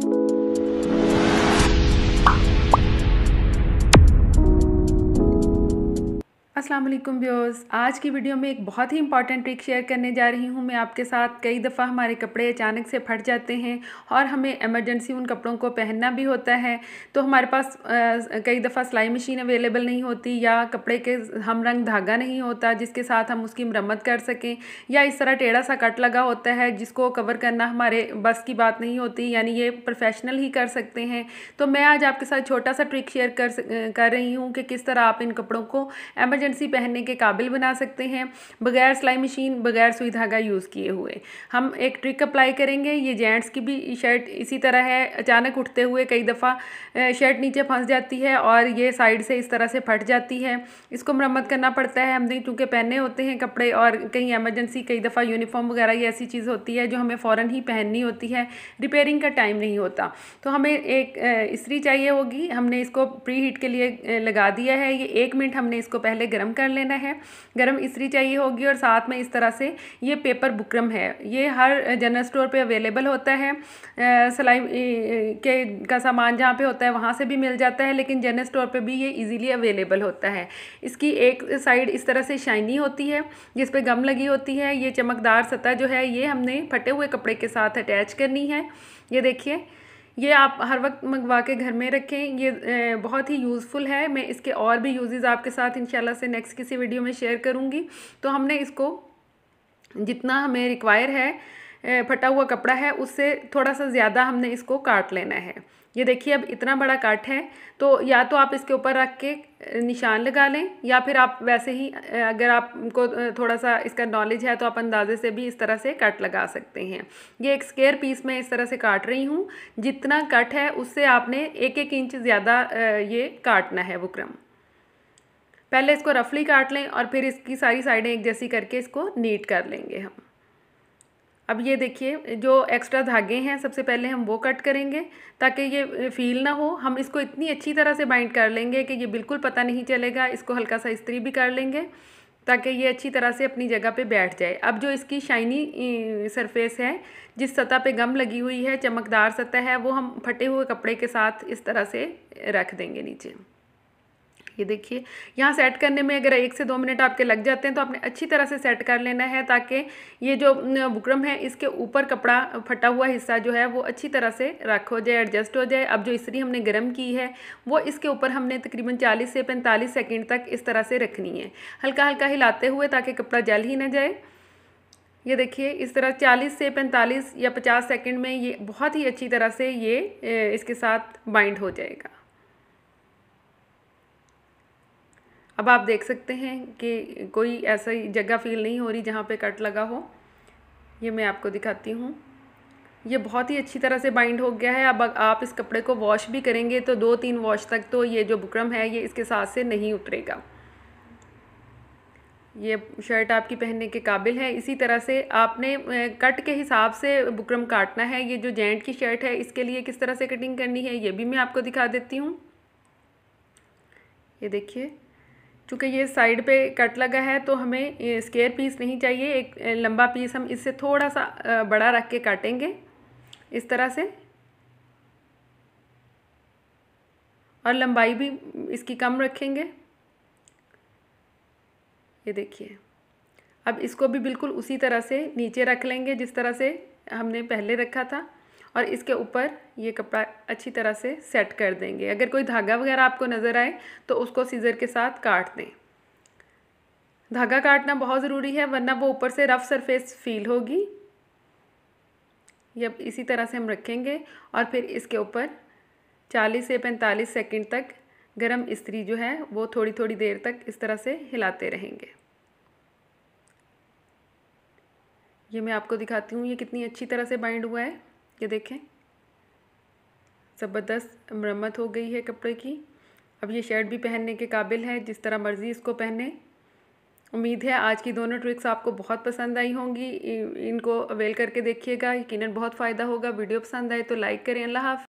thank you अस्सलाम वालेकुम viewers आज की वीडियो में एक बहुत ही इंपॉर्टेंट ट्रिक शेयर करने जा रही हूँ मैं आपके साथ कई दफ़ा हमारे कपड़े अचानक से फट जाते हैं और हमें एमरजेंसी उन कपड़ों को पहनना भी होता है तो हमारे पास आ, कई दफ़ा सिलाई मशीन अवेलेबल नहीं होती या कपड़े के हम रंग धागा नहीं होता जिसके साथ हम उसकी मरम्मत कर सकें या इस तरह टेढ़ा सा कट लगा होता है जिसको कवर करना हमारे बस की बात नहीं होती यानी ये प्रोफेशनल ही कर सकते हैं तो मैं आज आपके साथ छोटा सा ट्रिक शेयर कर कर रही हूँ कि किस तरह आप इन कपड़ों को एमरजेंसी फैंसी पहनने के काबिल बना सकते हैं बगैर सिलाई मशीन बगैर सुई धागा यूज़ किए हुए हम एक ट्रिक अप्लाई करेंगे ये जेंट्स की भी शर्ट इसी तरह है अचानक उठते हुए कई दफ़ा शर्ट नीचे फंस जाती है और ये साइड से इस तरह से फट जाती है इसको मरम्मत करना पड़ता है हमने चूँकि पहने होते हैं कपड़े और कहीं एमरजेंसी कई दफ़ा यूनिफॉर्म वगैरह ये ऐसी चीज़ होती है जो हमें फ़ौर ही पहननी होती है रिपेयरिंग का टाइम नहीं होता तो हमें एक इस्त्री चाहिए होगी हमने इसको प्री हीट के लिए लगा दिया है ये एक मिनट हमने इसको पहले गर्म गर्म कर लेना है गर्म इसरी चाहिए होगी और साथ में इस तरह से ये पेपर बुकरम है ये हर जनरल स्टोर पे अवेलेबल होता है सिलाई के का सामान जहाँ पे होता है वहाँ से भी मिल जाता है लेकिन जनरल स्टोर पे भी ये इजीली अवेलेबल होता है इसकी एक साइड इस तरह से शाइनी होती है जिस पर गम लगी होती है ये चमकदार सतह जो है ये हमने फटे हुए कपड़े के साथ अटैच करनी है ये देखिए ये आप हर वक्त मंगवा के घर में रखें ये बहुत ही यूज़फुल है मैं इसके और भी यूज़ आपके साथ इन से नेक्स्ट किसी वीडियो में शेयर करूँगी तो हमने इसको जितना हमें रिक्वायर है फटा हुआ कपड़ा है उससे थोड़ा सा ज़्यादा हमने इसको काट लेना है ये देखिए अब इतना बड़ा कट है तो या तो आप इसके ऊपर रख के निशान लगा लें या फिर आप वैसे ही अगर आपको थोड़ा सा इसका नॉलेज है तो आप अंदाजे से भी इस तरह से कट लगा सकते हैं ये एक स्केयर पीस में इस तरह से काट रही हूँ जितना कट है उससे आपने एक एक इंच ज़्यादा ये काटना है वो क्रम पहले इसको रफली काट लें और फिर इसकी सारी साइडें एक जैसी करके इसको नीट कर लेंगे हम अब ये देखिए जो एक्स्ट्रा धागे हैं सबसे पहले हम वो कट करेंगे ताकि ये फील ना हो हम इसको इतनी अच्छी तरह से बाइंड कर लेंगे कि ये बिल्कुल पता नहीं चलेगा इसको हल्का सा इस्त्री भी कर लेंगे ताकि ये अच्छी तरह से अपनी जगह पे बैठ जाए अब जो इसकी शाइनी सरफेस है जिस सतह पे गम लगी हुई है चमकदार सतह है वो हम फटे हुए कपड़े के साथ इस तरह से रख देंगे नीचे ये देखिए यहाँ सेट करने में अगर एक से दो मिनट आपके लग जाते हैं तो आपने अच्छी तरह से सेट कर लेना है ताकि ये जो बुकरम है इसके ऊपर कपड़ा फटा हुआ हिस्सा जो है वो अच्छी तरह से रख हो जाए एडजस्ट हो जाए अब जो इसरी हमने गर्म की है वो इसके ऊपर हमने तकरीबन चालीस से पैंतालीस सेकेंड तक इस तरह से रखनी है हल्का हल्का हिलाते हुए ताकि कपड़ा जल ही ना जाए ये देखिए इस तरह 40 से 45 या 50 सेकंड में ये बहुत ही अच्छी तरह से ये इसके साथ बाइंड हो जाएगा अब आप देख सकते हैं कि कोई ऐसा जगह फील नहीं हो रही जहाँ पे कट लगा हो ये मैं आपको दिखाती हूँ ये बहुत ही अच्छी तरह से बाइंड हो गया है अब आप इस कपड़े को वॉश भी करेंगे तो दो तीन वॉश तक तो ये जो बुकरम है ये इसके साथ से नहीं उतरेगा ये शर्ट आपकी पहनने के काबिल है इसी तरह से आपने कट के हिसाब से बुकरम काटना है ये जो जेंट की शर्ट है इसके लिए किस तरह से कटिंग करनी है ये भी मैं आपको दिखा देती हूँ ये देखिए चूँकि ये साइड पे कट लगा है तो हमें स्केयर पीस नहीं चाहिए एक लंबा पीस हम इससे थोड़ा सा बड़ा रख के काटेंगे इस तरह से और लंबाई भी इसकी कम रखेंगे ये देखिए अब इसको भी बिल्कुल उसी तरह से नीचे रख लेंगे जिस तरह से हमने पहले रखा था और इसके ऊपर ये कपड़ा अच्छी तरह से सेट कर देंगे अगर कोई धागा वगैरह आपको नज़र आए तो उसको सीज़र के साथ काट दें धागा काटना बहुत ज़रूरी है वरना वो ऊपर से रफ़ सरफेस फील होगी जब इसी तरह से हम रखेंगे और फिर इसके ऊपर 40 से 45 सेकंड तक गरम इस्त्री जो है वो थोड़ी थोड़ी देर तक इस तरह से हिलाते रहेंगे ये मैं आपको दिखाती हूँ ये कितनी अच्छी तरह से बाइंड हुआ है ये देखें ज़बरदस्त मरम्मत हो गई है कपड़े की अब ये शर्ट भी पहनने के काबिल है जिस तरह मर्ज़ी इसको पहने उम्मीद है आज की दोनों ट्रिक्स आपको बहुत पसंद आई होंगी इनको अवेल करके देखिएगा यकीन बहुत फ़ायदा होगा वीडियो पसंद आए तो लाइक करें अल्लाह हाफ